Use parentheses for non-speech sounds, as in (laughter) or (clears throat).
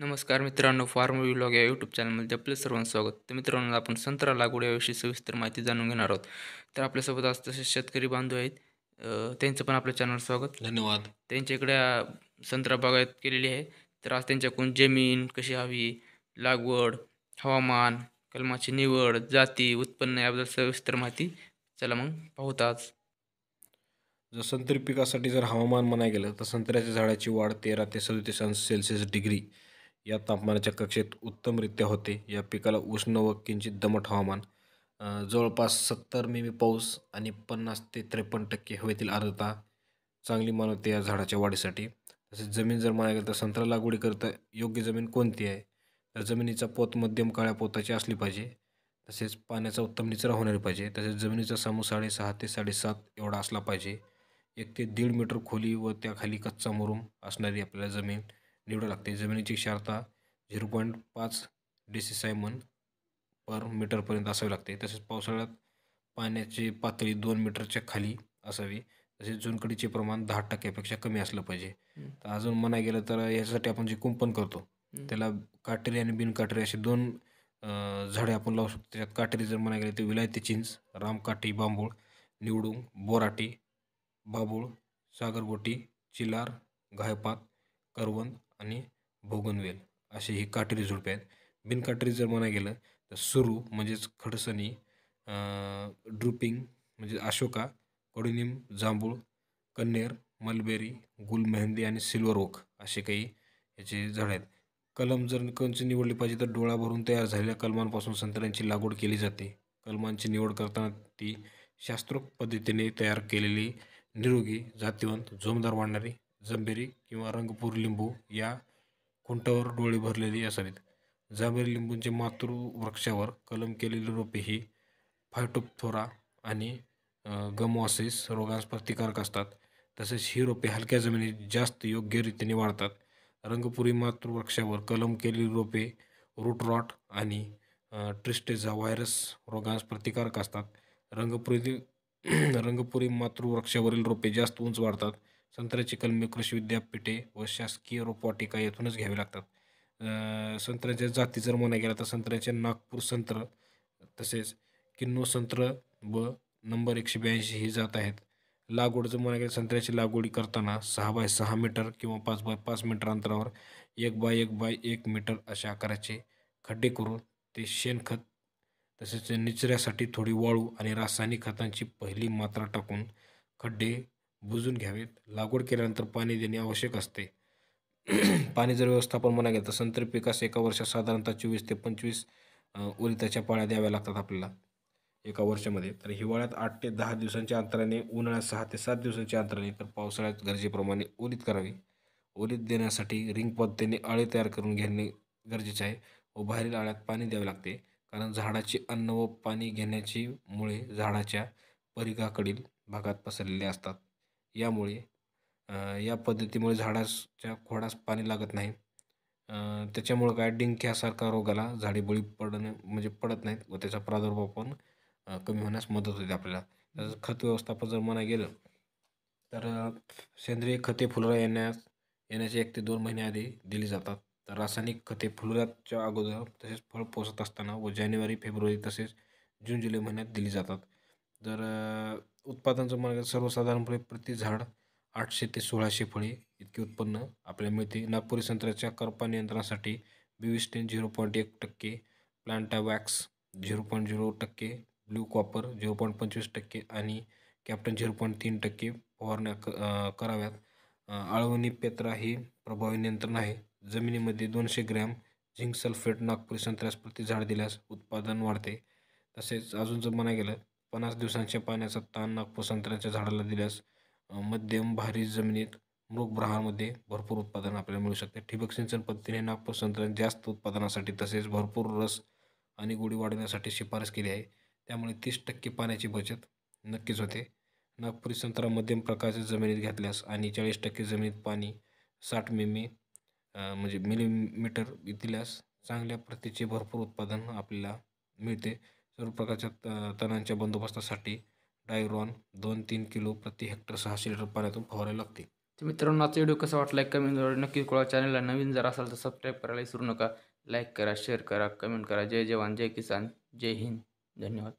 नमस्कार मित्रांनो form vlog या यूट्यूब चॅनलमध्ये आपलं सर्वांचं स्वागत तर मित्रांनो आपण संत्रा लागवड याविषयी सविस्तर माहिती जाणून घेणार आहोत तर आपल्यासोबत आज तसे शेतकरी बांधू आहेत त्यांचं पण आपल्या चॅनल स्वागत धन्यवाद त्यांच्याकडे संत्रा बागायत केलेली आहे तर आज त्यांच्याकडून जमीन कशी हवी लागवड हवामान कलमाची निवड जाती उत्पन्न याबद्दल सविस्तर माहिती चला मग पाहूत आज जर संत्री पिकासाठी जर हवामान म्हणाय गेलं तर संत्र्याच्या झाडाची वाढ तेरा ते सदतीस अंश सेल्सिअस डिग्री या तापमानाच्या कक्षेत उत्तमरित्या होते या पिकाला उष्ण व किंचित दमट हवामान जवळपास सत्तर मिमी पाऊस आणि पन्नास ते त्रेपन्न टक्के हवेतील आर्द्रता चांगली मानवते या झाडाच्या वाढीसाठी तसेच जमीन जर म्हणायला गेलं तर संत्रा लागवडीकरता योग्य जमीन कोणती आहे तर जमिनीचा पोत मध्यम काळ्या पोताची असली पाहिजे तसेच पाण्याचा उत्तम निचरा होणारी पाहिजे तसेच जमिनीचा समू साडेसहा ते साडेसात एवढा असला पाहिजे एक ते दीड मीटर खोली व त्याखाली कच्चा मुरूम असणारी आपल्याला जमीन निवडावं लागते जमिनीची क्षारता झिरो पॉईंट पाच सायमन पर मीटरपर्यंत असावी लागते तसेच पावसाळ्यात पाण्याची पातळी दोन मीटरच्या खाली असावी तसेच चुनकडीचे प्रमाण दहा टक्क्यापेक्षा कमी असलं पाहिजे तर अजून म्हणा गेलं तर यासाठी आपण जे कुंपण करतो त्याला काटेरी आणि बिनकाटेरी असे दोन झाडे आपण लावू शकतो त्याच्यात काटेरी जर म्हणा गेले तर विलायती चिंच रामकाठी बांबूळ निवडूंग बोराटी बाबूळ सागरगोटी चिलार घायपात करवंद आणि भोगनवेल असे ही काटेरी झुडपे आहेत बिनकाटरी जर म्हणा गेलं तर सुरू म्हणजेच खडसणी ड्रुपिंग म्हणजे अशोका कडुनिम जांभूळ कन्नेर मलबेरी गुलमेहंदी आणि सिल्वर ओक असे काही याचे झाड आहेत कलम जर कोणची निवडली पाहिजे तर डोळा भरून तयार झालेल्या कलमांपासून संत्र्यांची लागवड केली जाते कलमांची निवड करताना ती शास्त्रोक्त पद्धतीने तयार केलेली निरोगी जातीवंत जोमदार वाढणारी जंबेरी किंवा रंगपूर लिंबू या खुंटावर डोळे भरलेली असावीत जांभेरी लिंबूंचे मातृवृक्षावर कलम केलेली रोपे ही फायटोपथोरा आणि गमॉसिस रोगांस प्रतिकारक असतात तसेच ही रोपे हलक्या जमिनीत जास्त योग्य रीतीने वाढतात रंगपुरी मातृवृक्षावर कलम केलेली रोपे रूट रॉट आणि ट्रिस्टेझा व्हायरस रोगांस प्रतिकारक असतात रंगपुरी (clears throat) रंगपुरी मातृवृक्षावरील रोपे जास्त उंच वाढतात संत्र्याची कलमे कृषी विद्यापीठे व शासकीय रोपवाटिका येथूनच घ्यावी लागतात संत्र्याच्या जाती जर म्हणा गेला तर संत्र्याचे नागपूर संत्र तसेच किन्नो संत्र व नंबर एकशे ब्याऐंशी ही जात आहेत लागवड जर म्हणा गेलं संत्र्याची लागवडी करताना सहा बाय सहा मीटर किंवा पाच बाय पाच मीटर अंतरावर एक बाय एक बाय एक मीटर अशा आकाराचे खड्डे करून ते शेणखत तसेच निचऱ्यासाठी थोडी वाळू आणि रासायनिक खतांची पहिली मात्रा टाकून खड्डे बुजून घ्यावेत लागवड केल्यानंतर पाणी देणे आवश्यक असते (clears throat) पाणी जर व्यवस्थापन म्हणा गेलं तर संतर पिकास एका वर्षात साधारणतः चोवीस ते पंचवीस उरिताच्या पाळ्या द्याव्या लागतात आपल्याला एका वर्षामध्ये तर हिवाळ्यात आठ ते दहा दिवसांच्या अंतराने उन्हाळ्यात सहा ते सात दिवसांच्या अंतराने तर पावसाळ्यात गरजेप्रमाणे ओलीत करावी ओलीत देण्यासाठी रिंग पद्धतीने आळे तयार करून घेणे गरजेचे आहे व बाहेरील आळ्यात पाणी द्यावे लागते कारण झाडाचे अन्न व पाणी घेण्याची मुळे झाडाच्या परिघाकडील भागात पसरलेले असतात यामुळे या पद्धतीमुळे झाडाच्या खोडास पाणी लागत नाही त्याच्यामुळं काय डिंक्यासारखा रोगाला झाडे बळी पडणे म्हणजे पडत नाहीत व त्याचा प्रादुर्भाव पण कमी होण्यास मदत होते आपल्याला तसंच खत व्यवस्थापन जर म्हणा गेलं तर सेंद्रिय खते फुलरा येण्यास येण्याचे एक ते दोन महिने आधी दिली जातात तर रासायनिक खते फुलाच्या अगोदर तसेच फळ पोसत असताना व जानेवारी फेब्रुवारी तसेच जून जुलै महिन्यात दिली जातात जर उत्पादनाचं मार्ग सर्वसाधारणपणे प्रति झाड आठशे ते सोळाशे फळे इतके उत्पन्न आपल्याला मिळते नागपुरी संत्र्याच्या करपा नियंत्रणासाठी बिविस्टेन झिरो पॉईंट एक टक्के Plantavax zero point zero टक्के ब्ल्यू कॉपर झिरो पॉईंट पंचवीस टक्के आणि कॅप्टन झिरो पॉईंट तीन टक्के फवारण्या क कराव्यात आळवणी पेत्रा हे प्रभावी नियंत्रण आहे जमिनीमध्ये दोनशे ग्रॅम झिंक सल्फेट नागपुरी संत्र्यास प्रति झाड दिल्यास उत्पादन वाढते तसेच अजून जर म्हणा गेलं पन्नास दिवसांच्या पाण्याचा ताण नागपूर संत्र्याच्या झाडाला दिल्यास मध्यम भारी जमिनीत मृग ब्रहामध्ये भरपूर उत्पादन आपल्याला मिळू शकते ठिबक सिंचन पद्धतीने नागपूर संत्र्यात जास्त उत्पादनासाठी तसेच भरपूर रस आणि गोडी वाढवण्यासाठी शिफारस केली आहे त्यामुळे तीस टक्के पाण्याची बचत नक्कीच होते नागपुरी संत्रा मध्यम प्रकारच्या जमिनीत घेतल्यास आणि चाळीस टक्के जमिनीत पाणी साठ मिमी म्हणजे मिलीमीटर दिल्यास चांगल्या प्रतीचे भरपूर उत्पादन आपल्याला मिळते सर्व प्रकारच्या त तणांच्या बंदोबस्तासाठी डायरॉन दोन तीन किलो प्रति हेक्टर सहाशे लिटर पाण्यातून फवारायला लागते तर मित्रांनो आजचा व्हिडिओ कसा वाटला आहे कमेंट नक्की कोळा चॅनलला नवीन जर असाल तर सबस्क्राईब करायला विसरू नका लाईक करा शेअर करा कमेंट करा जय जवान जय किसान जय हिंद धन्यवाद